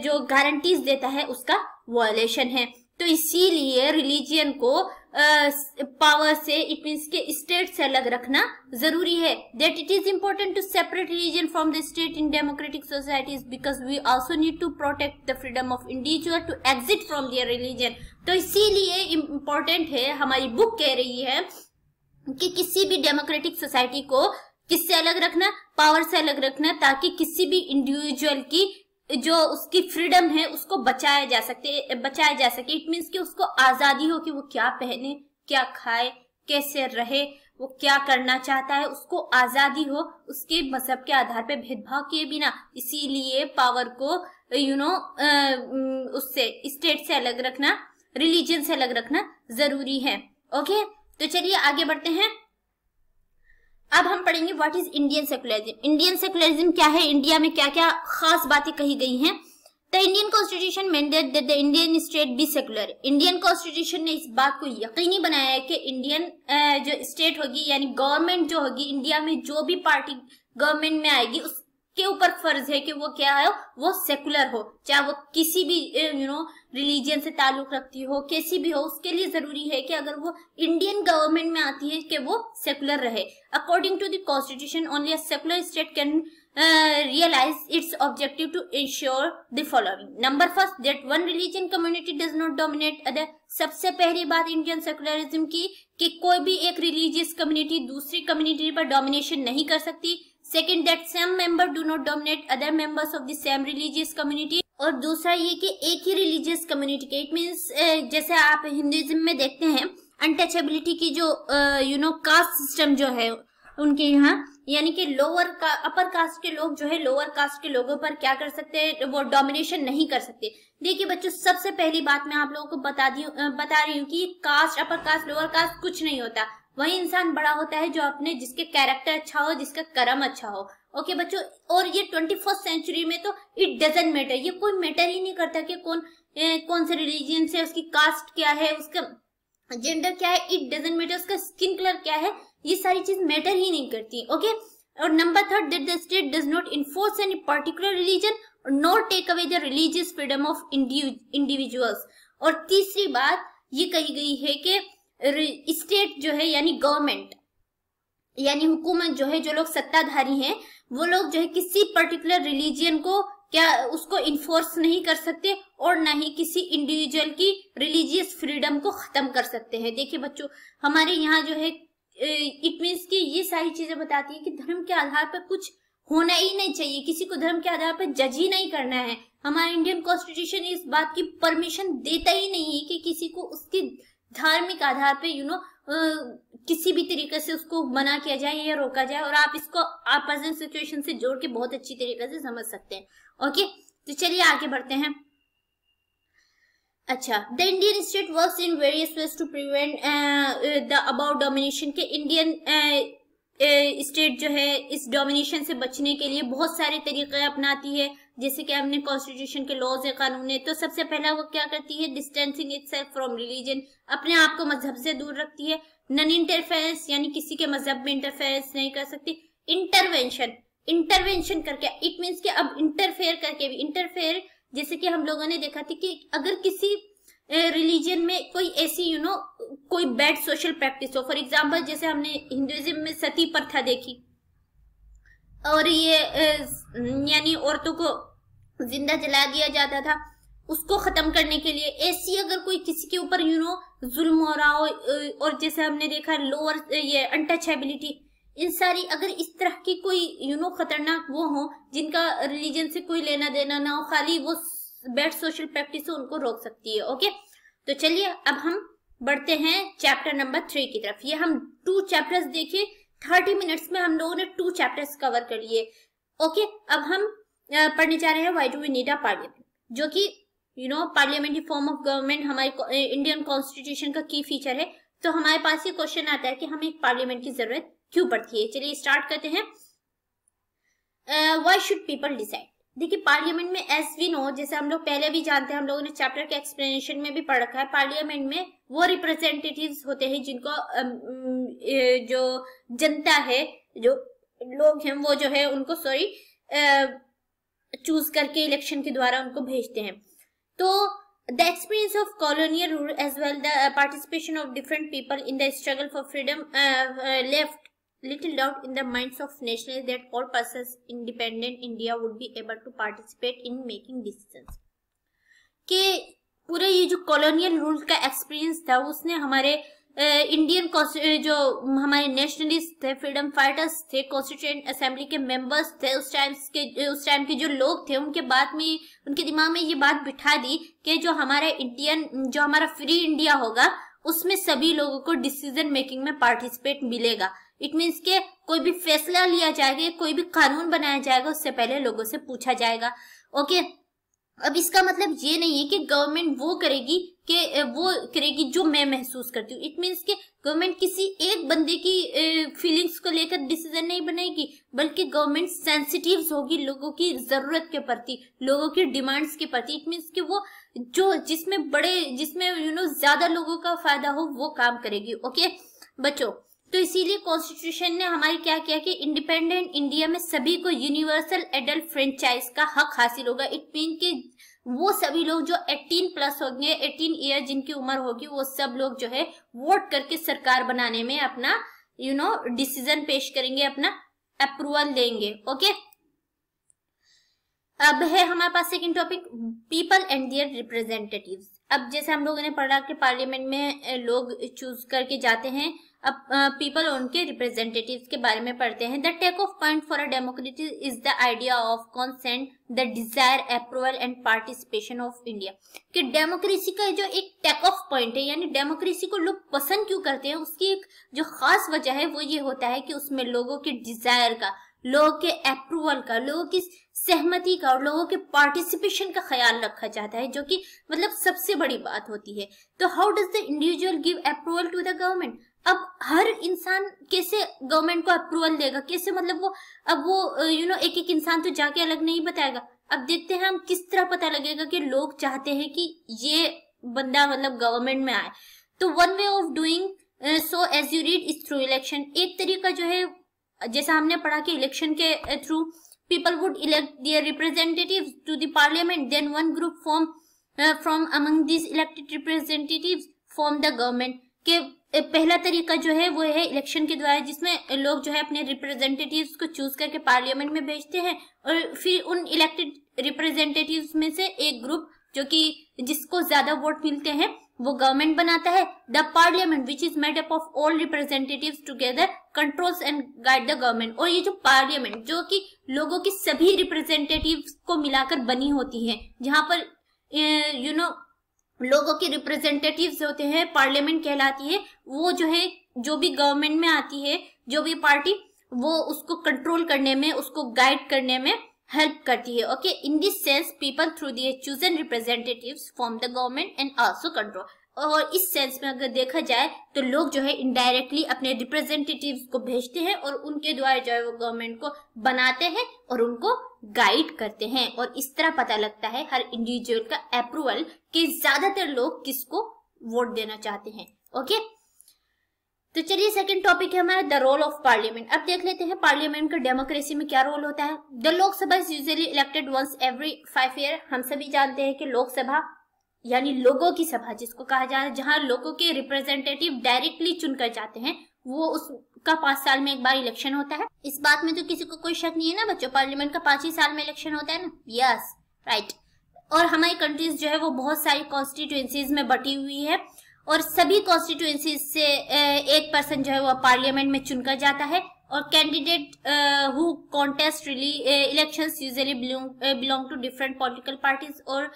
जो गारंटीज देता है उसका वॉयलेशन है तो इसीलिए रिलीजियन को पावर से इट मीन्स के स्टेट से अलग रखना जरूरी है that it is important to separate religion from the state in democratic societies because we also need to protect the freedom of individual to exit from their religion तो इसीलिए important है हमारी बुक कह रही है कि किसी भी डेमोक्रेटिक सोसाइटी को किससे अलग रखना पावर से अलग रखना ताकि किसी भी इंडिविजुअल की जो उसकी फ्रीडम है उसको बचाया जा सकते बचाया जा सके इट मीन्स कि उसको आजादी हो कि वो क्या पहने क्या खाए कैसे रहे वो क्या करना चाहता है उसको आजादी हो उसके मजहब के आधार पे भेदभाव किए बिना इसीलिए पावर को यू you नो know, उससे स्टेट से अलग रखना रिलीजन से अलग रखना जरूरी है ओके तो चलिए आगे बढ़ते हैं अब हम पढ़ेंगे what is Indian secularism Indian secularism क्या है इंडिया में क्या क्या खास बातें कही गई हैं the Indian constitution mandate that the Indian state be secular Indian constitution ने इस बात को यकीनी बनाया है कि इंडियन जो स्टेट होगी यानी गवर्नमेंट जो होगी इंडिया में जो भी पार्टी गवर्नमेंट में आएगी उस के ऊपर फर्ज है कि वो क्या है वो सेकुलर हो चाहे वो किसी भी यू नो रिलीजन से ताल्लुक रखती हो कैसी भी हो उसके लिए जरूरी है कि अगर वो इंडियन गवर्नमेंट में आती है कि वो सेकुलर रहे according to the constitution only a secular state can realise its objective to ensure the following number first that one religion community does not dominate other सबसे पहली बात इंडियन सेकुलरिज्म की कि कोई भी एक रिलीजियस कम्युनिटी दूसरी कम्युनिटी पर डोमिनेशन नहीं कर सकती second that same member do not dominate other members of the same religious community और दूसरा ये कि एक ही रिलीजियस कम्युनिटी के इट मीन्स जैसे आप हिंदुइज्म में देखते हैं अनटचेबिलिटी की जो यू नो कास्ट सिस्टम जो है उनके यहाँ यानी कि लोअर का अपर कास्ट के लोग जो है लोअर कास्ट के लोगों पर क्या कर सकते हैं वो डोमिनेशन नहीं कर सकते देखिए बच्चों सबसे पहली बात मैं आप लोगों को बता दी बता रही हूँ कि caste upper caste lower caste कुछ नहीं होता वही इंसान बड़ा होता है जो अपने जिसके कैरेक्टर अच्छा हो जिसका कर्म अच्छा हो ओके okay, बच्चों और ये ट्वेंटी फर्स्ट सेंचुरी में तो इट डजेंट मैटर ये कोई मैटर ही नहीं करता कि कौन ए, कौन से रिलीजियन से उसकी कास्ट क्या है उसका जेंडर क्या है इट डजेंट मैटर उसका स्किन कलर क्या है ये सारी चीज मैटर ही नहीं करती ओके okay? और number third that the state does not enforce any particular religion not take away the religious freedom of individuals और तीसरी बात ये कही गई है कि स्टेट जो है यानी गवर्नमेंट यानी हुकूमत जो है जो लोग सत्ताधारी हैं वो लोग जो है किसी पर्टिकुलर रिलीजियन को क्या उसको इन्फोर्स नहीं कर सकते और ना ही किसी इंडिविजुअल की रिलीजियस फ्रीडम को खत्म कर सकते हैं देखिए बच्चों हमारे यहाँ जो है इट मीन्स कि ये सारी चीजें बताती है कि धर्म के आधार पर कुछ होना ही नहीं चाहिए किसी को धर्म के आधार पर जज ही नहीं करना है हमारा इंडियन कॉन्स्टिट्यूशन इस बात की परमिशन देता ही नहीं है कि किसी को उसकी धार्मिक आधार पे यू नो किसी भी तरीके से उसको मना किया जाए या रोका जाए और आप इसको आप प्रेजेंट सिचुएशन से जोड़ के बहुत अच्छी तरीके से समझ सकते हैं ओके तो चलिए आगे बढ़ते हैं अच्छा the Indian state work in various ways to prevent the about domination के इंडियन स्टेट जो है इस डोमिनेशन से बचने के लिए बहुत सारे तरीके अपनाती है जैसे कि हमने कॉन्स्टिट्यूशन के लॉज है कानून है तो सबसे पहला वो क्या करती है distancing itself from religion अपने आप को मजहब से दूर रखती है नन इंटरफेरेंस यानी किसी के मजहब में इंटरफेरेंस नहीं कर सकती इंटरवेंशन इंटरवेंशन करके इट मीन्स कि अब इंटरफेयर करके भी इंटरफेयर जैसे कि हम लोगों ने देखा था कि अगर किसी रिलीजन में कोई ऐसी यू you नो know, कोई बैड सोशल प्रैक्टिस हो फॉर एग्जांपल जैसे हमने हिंदुइज्म में सती प्रथा देखी और ये यानी औरतों को जिंदा जला दिया जाता था उसको खत्म करने के लिए ऐसी अगर कोई किसी के ऊपर यू नो जुल्म हो रहा हो और जैसे हमने देखा लोअर ये अनटचेबिलिटी इन सारी अगर इस तरह की कोई यू नो खतरनाक वो हो जिनका रिलीजन से कोई लेना देना ना हो खाली वो बेड सोशल प्रैक्टिस से उनको रोक सकती है ओके तो चलिए अब हम बढ़ते हैं चैप्टर नंबर थ्री की तरफ ये हम टू चैप्टर्स देखिए थर्टी मिनट्स में हम लोगों ने टू चैप्टर्स कवर कर लिए ओके अब हम पढ़ने जा रहे हैं why do we need a parliament जो कि you know parliamentary form of government हमारे इंडियन कॉन्स्टिट्यूशन का की फीचर है तो हमारे पास ये क्वेश्चन आता है कि हमें एक पार्लियामेंट की जरूरत क्यों पड़ती है चलिए स्टार्ट करते हैं वाई शुड पीपल डिसाइड देखिए पार्लियामेंट में एस वी नो जैसे हम लोग पहले भी जानते हैं हम लोगों ने चैप्टर के एक्सप्लेनेशन में भी पढ़ रखा है पार्लियामेंट में वो रिप्रेजेंटेटिव्स होते हैं जिनको जो जनता है जो लोग हैं वो जो है उनको सॉरी चूज करके इलेक्शन के द्वारा उनको भेजते हैं तो the experience of colonial rule as well the of different people in the struggle for freedom left little doubt in the minds of national that all person independent India would be able to participate in making decision के पूरे ये जो colonial rule का experience था उसने हमारे Indian जो हमारे नेशनलिस्ट थे फ्रीडम फाइटर्स थे कॉन्स्टिट्यूंट असेंबली के मेंबर्स थे उस टाइम के उस टाइम के जो लोग थे उनके बाद में उनके दिमाग में ये बात बिठा दी कि जो हमारा इंडियन जो हमारा फ्री इंडिया होगा उसमें सभी लोगों को डिसीजन मेकिंग में पार्टिसिपेट मिलेगा इट मीन्स के कोई भी फैसला लिया जाएगा कोई भी कानून बनाया जाएगा उससे पहले लोगों से पूछा जाएगा ओके अब इसका मतलब ये नहीं है कि गवर्नमेंट वो करेगी कि वो करेगी जो मैं महसूस करती हूँ इट मीन्स कि गवर्नमेंट किसी एक बंदे की फीलिंग्स को लेकर डिसीजन नहीं बनाएगी बल्कि गवर्नमेंट सेंसिटिव होगी लोगों की जरूरत के प्रति लोगों की डिमांड्स के प्रति इट मीन्स कि वो जो जिसमें बड़े जिसमें यू नो ज्यादा लोगों का फायदा हो वो काम करेगी ओके बच्चों तो इसीलिए कॉन्स्टिट्यूशन ने हमारी क्या किया कि इंडिपेंडेंट इंडिया में सभी को यूनिवर्सल एडल्ट फ्रेंचाइज का हक हासिल होगा इट मीन कि वो सभी लोग जो 18 प्लस हो गए 18 ईयर जिनकी उम्र होगी वो सब लोग जो है वोट करके सरकार बनाने में अपना यू नो डिसीजन पेश करेंगे अपना अप्रूवल देंगे ओके अब है हमारे पास second topic people and their representatives अब जैसे हम लोगों ने पढ़ा कि पार्लियामेंट में लोग चूज करके जाते हैं अब पीपल उनके रिप्रेजेंटेटिव्स के बारे में पढ़ते हैं the take off point for a democracy is the idea of consent the desire approval and participation of India कि डेमोक्रेसी का जो एक टेक ऑफ पॉइंट है यानी डेमोक्रेसी को लोग पसंद क्यों करते हैं उसकी एक जो खास वजह है वो ये होता है कि उसमें लोगों के डिजायर का लोगों के अप्रूवल का लोगों की सहमति का और लोगों के पार्टिसिपेशन का ख्याल रखा जाता है जो कि मतलब सबसे बड़ी बात होती है तो how does the individual give approval to the government अब हर इंसान कैसे गवर्नमेंट को अप्रूवल देगा कैसे मतलब वो अब वो यू नो एक एक इंसान तो जाके अलग नहीं बताएगा अब देखते हैं हम किस तरह पता लगेगा कि लोग चाहते हैं कि ये बंदा मतलब गवर्नमेंट में आए तो one way of doing so as you read is through election एक तरीका जो है जैसा हमने पढ़ा कि इलेक्शन के through people would elect their representative to the then one group form from among this elected representative form the government के पहला तरीका जो है वो है इलेक्शन के द्वारा जिसमें लोग जो है अपने रिप्रेजेंटेटिव्स को चूज करके पार्लियामेंट में भेजते हैं और फिर उन इलेक्टेड रिप्रेजेंटेटिव्स में से एक ग्रुप जो कि जिसको ज्यादा वोट मिलते हैं वो गवर्नमेंट बनाता है the parliament which is made up of all representative together controls and guide the government और ये जो पार्लियामेंट जो कि लोगों की सभी रिप्रेजेंटेटिव को मिलाकर बनी होती है जहाँ पर यू नो लोगों के रिप्रेजेंटेटिव होते हैं पार्लियामेंट कहलाती है वो जो है जो भी गवर्नमेंट में आती है जो भी पार्टी वो उसको कंट्रोल करने में उसको गाइड करने में हेल्प करती है okay in this people through through their chosen representative from the government and also control और इस सेंस में अगर देखा जाए तो लोग जो है इनडायरेक्टली अपने रिप्रेजेंटेटिव्स को भेजते हैं और उनके द्वारा जो है वो गवर्नमेंट को बनाते हैं और उनको गाइड करते हैं और इस तरह पता लगता है हर इंडिविजुअल का अप्रूवल कि ज्यादातर लोग किसको वोट देना चाहते हैं ओके तो चलिए सेकंड टॉपिक है हमारा द रोल ऑफ पार्लियामेंट अब देख लेते हैं पार्लियामेंट का डेमोक्रेसी में क्या रोल होता है the Lok Sabha is usually elected once every five year हम सभी जानते हैं कि लोकसभा यानी लोगों की सभा जिसको कहा जा रहा है जहां लोगों के रिप्रेजेंटेटिव डायरेक्टली चुनकर जाते हैं वो उसका पांच साल में एक बार इलेक्शन होता है इस बात में तो किसी को कोई शक नहीं है ना बच्चों पार्लियामेंट का पांच ही साल में इलेक्शन होता है ना यस राइट और हमारी कंट्रीज जो है वो बहुत सारी कॉन्स्टिट्यूएंसीज में बटी हुई है और सभी कॉन्स्टिट्यूंसीज से एक पर्सन जो है वो पार्लियामेंट में चुनकर जाता है और कैंडिडेट हु कॉन्टेस्ट रिली election usually belong to different political parties और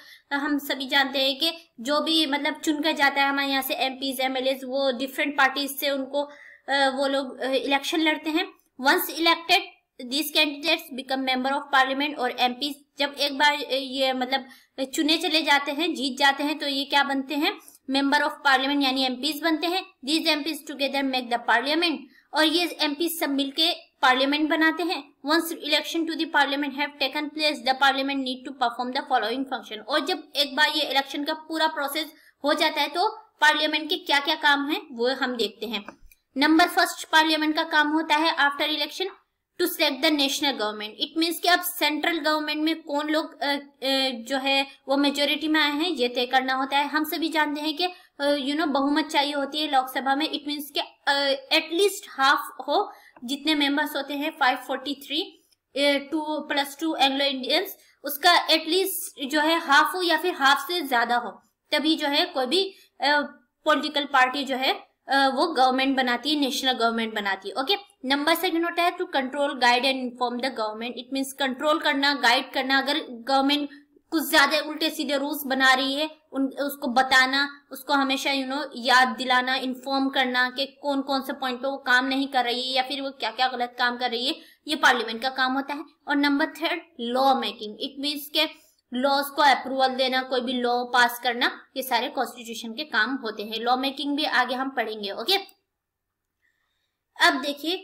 हम सभी जानते हैं कि जो भी मतलब चुनकर जाता है हमारे यहाँ से एम पीज एम वो डिफरेंट पार्टीज से उनको uh, वो लोग इलेक्शन uh, लड़ते हैं once elected this candidates become member of parliament और एम जब एक बार ये मतलब चुने चले जाते हैं जीत जाते हैं तो ये क्या बनते हैं मेंबर ऑफ पार्लियामेंट यानी एम बनते हैं these MPs together make the parliament और ये पी सब मिलके पार्लियामेंट बनाते हैं once election to the parliament have taken place the parliament need to perform the following function और जब एक बार ये इलेक्शन का पूरा प्रोसेस हो जाता है तो पार्लियामेंट के क्या क्या काम है वो हम देखते हैं नंबर फर्स्ट पार्लियामेंट का काम होता है after election to select the national government it means कि अब सेंट्रल गवर्नमेंट में कौन लोग जो है वो मेजोरिटी में आए हैं ये तय करना होता है हम सभी जानते हैं कि यू नो बहुमत चाहिए होती है लोकसभा में इट मीन्स कि एटलीस्ट हाफ हो जितने मेंबर्स होते हैं 543 two plus two Anglo Indians उसका एटलीस्ट जो है हाफ हो या फिर हाफ से ज्यादा हो तभी जो है कोई भी पॉलिटिकल पार्टी जो है वो गवर्नमेंट बनाती है नेशनल गवर्नमेंट बनाती है ओके नंबर सेकंड होता है to control guide and inform the government it means control करना गाइड करना अगर गवर्नमेंट कुछ ज्यादा उल्टे सीधे रूल्स बना रही है उन उसको बताना उसको हमेशा यू you नो know, याद दिलाना इन्फॉर्म करना कि कौन कौन से पॉइंट पे वो काम नहीं कर रही है या फिर वो क्या क्या गलत काम कर रही है ये पार्लियामेंट का काम होता है और number third law making it means के लॉज को अप्रूवल देना कोई भी लॉ पास करना ये सारे कॉन्स्टिट्यूशन के काम होते हैं लॉ मेकिंग भी आगे हम पढ़ेंगे ओके अब देखिए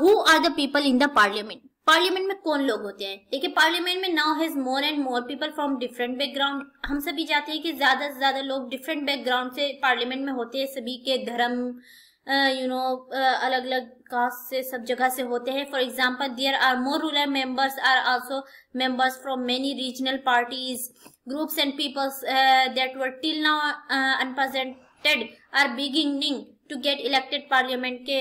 who are the people in the parliament parliament में कौन लोग होते हैं देखिए पार्लियामेंट में now has more and more people from different background हम सभी जाते हैं कि ज्यादा से ज्यादा लोग डिफरेंट बैकग्राउंड से पार्लियामेंट में होते हैं सभी के धर्म यू नो अलग अलग कास्ट से सब जगह से होते हैं for example there are more rural members are also members from many regional parties groups and peoples that were till now unrepresented are beginning to get elected parliament के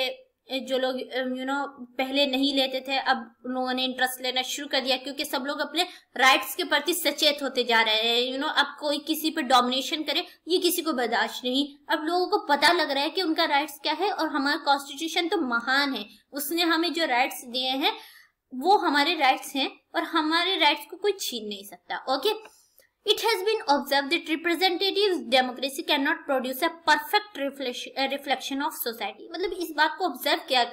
जो लोग यू um, नो पहले नहीं लेते थे अब लोगों ने इंटरेस्ट लेना शुरू कर दिया क्योंकि सब लोग अपने राइट्स के प्रति सचेत होते जा रहे हैं यू नो अब कोई किसी पे डोमिनेशन करे ये किसी को बर्दाश्त नहीं अब लोगों को पता लग रहा है कि उनका राइट्स क्या है और हमारा कॉन्स्टिट्यूशन तो महान है उसने हमें जो राइट्स दिए हैं वो हमारे राइट्स हैं और हमारे राइट्स को कोई छीन नहीं सकता okay It has been observed that representative democracy cannot produce a perfect reflection of society. मतलब इस बात को ऑब्जर्व किया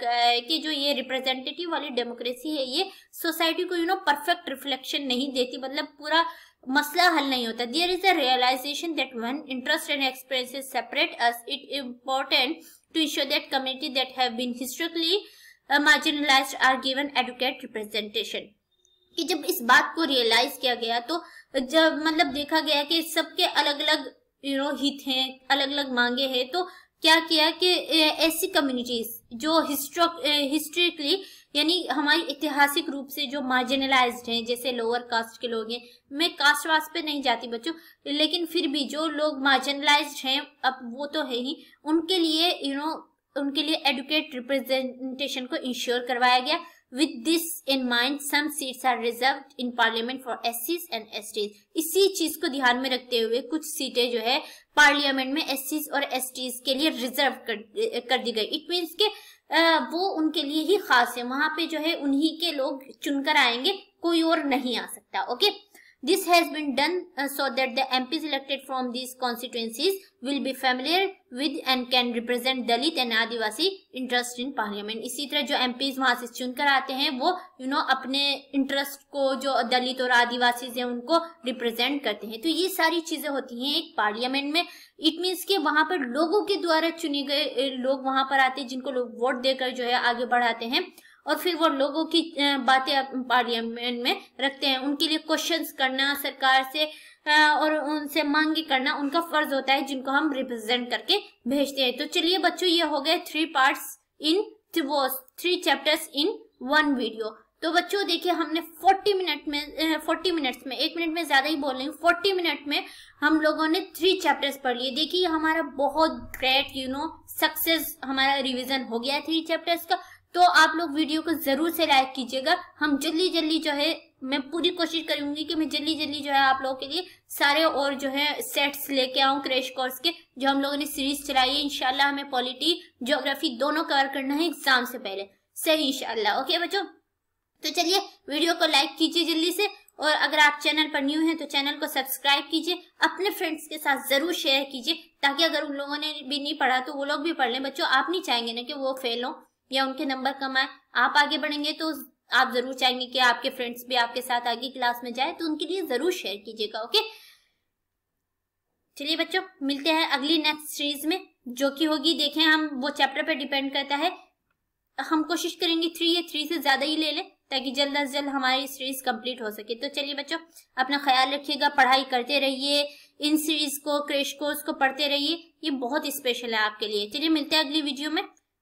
कि जो ये रिप्रेजेंटेटिव वाली डेमोक्रेसी है ये सोसाइटी को यू नो परफेक्ट रिफ्लेक्शन नहीं देती मतलब पूरा मसला हल नहीं होता there is a realisation that one interest and experiences separate us it important to ensure that community that have been historically marginalized are given adequate representation कि जब इस बात को रियलाइज किया गया तो जब मतलब देखा गया कि सबके अलग अलग यू नो हित हैं अलग अलग मांगे हैं तो क्या किया कि ऐसी कम्युनिटीज जो हिस्ट्रिकली यानी हमारी ऐतिहासिक रूप से जो मार्जिनलाइज हैं जैसे लोअर कास्ट के लोग हैं मैं कास्ट वास्ट पे नहीं जाती बच्चों लेकिन फिर भी जो लोग मार्जिनलाइज हैं अब वो तो है ही उनके लिए यू you नो know, उनके लिए एडुकेट रिप्रेजेंटेशन को इंश्योर करवाया गया With this in mind, some seats are reserved in parliament for SCs and STs. इसी चीज को ध्यान में रखते हुए कुछ सीटें जो है पार्लियामेंट में एससीज और टीज के लिए रिजर्व कर, कर दी गई इट मीन्स के वो उनके लिए ही खास है वहां पे जो है उन्हीं के लोग चुनकर आएंगे कोई और नहीं आ सकता okay okay? This has been done uh, so that the MPs elected from these constituencies will be familiar with and can represent Dalit and Adivasi interest in parliament. isi tarah jo MPs wahan se chun kar aate hain wo you know, apne interest ko jo dalit aur adivasi hain unko represent karte hain to ye sari cheeze hoti hain ek parliament mein it means कि wahan par logo ke dwara chune gaye log wahan par aate hain jinko log vote dekar jo hai aage badhate hain और फिर वो लोगों की बातें parliament में रखते हैं उनके लिए क्वेश्चंस करना सरकार से और उनसे मांगे करना उनका फर्ज होता है जिनको हम रिप्रेजेंट करके भेजते हैं तो चलिए बच्चों ये हो गए three parts in three chapters in one video तो बच्चों देखिए हमने 40 मिनट में 40 मिनट्स में एक मिनट में ज़्यादा ही बोल रही हूँ 40 मिनट में हम लोगों ने थ्री चैप्टर्स पढ़ लिए देखिए हमारा बहुत ग्रेट यू नो सक्सेस हमारा रिवीजन हो गया थ्री चैप्टर्स का तो आप लोग वीडियो को जरूर से लाइक कीजिएगा हम जल्दी जल्दी जो है मैं पूरी कोशिश करूंगी कि मैं जल्दी जल्दी जो है आप लोगों के लिए सारे और जो है सेट्स लेके आऊं क्रैश कोर्स के जो हम लोगों ने सीरीज चलाई है इनशाला हमें पॉलिटी ज्योग्राफी दोनों कवर करना है एग्जाम से पहले सही इनशाला ओके बच्चों तो चलिए वीडियो को लाइक कीजिए जल्दी से और अगर आप चैनल पर न्यू हैं तो चैनल को सब्सक्राइब कीजिए अपने फ्रेंड्स के साथ जरूर शेयर कीजिए ताकि अगर उन लोगों ने भी नहीं पढ़ा तो वो लोग भी पढ़ लें बच्चों आप नहीं चाहेंगे ना कि वो फेल हो या उनके नंबर कम आए आप आगे बढ़ेंगे तो आप जरूर चाहेंगे कि आपके फ्रेंड्स भी आपके साथ आगे क्लास में जाए तो उनके लिए जरूर शेयर कीजिएगा ओके चलिए बच्चों मिलते हैं अगली नेक्स्ट सीरीज में जो कि होगी देखें हम वो चैप्टर पे डिपेंड करता है हम कोशिश करेंगे थ्री या थ्री से ज्यादा ही ले लें ताकि जल्द अज जल्द हमारी सीरीज कंप्लीट हो सके तो चलिए बच्चों अपना ख्याल रखिएगा पढ़ाई करते रहिए इन सीरीज को क्रेश कोर्स को पढ़ते रहिए ये बहुत स्पेशल है आपके लिए चलिए मिलते हैं अगली वीडियो में